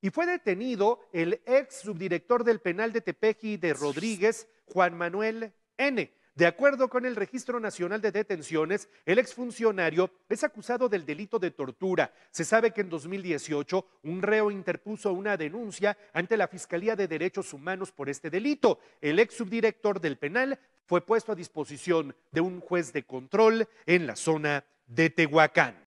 Y fue detenido el ex subdirector del penal de Tepeji de Rodríguez, Juan Manuel N. De acuerdo con el Registro Nacional de Detenciones, el exfuncionario es acusado del delito de tortura. Se sabe que en 2018 un reo interpuso una denuncia ante la Fiscalía de Derechos Humanos por este delito. El ex subdirector del penal fue puesto a disposición de un juez de control en la zona de Tehuacán.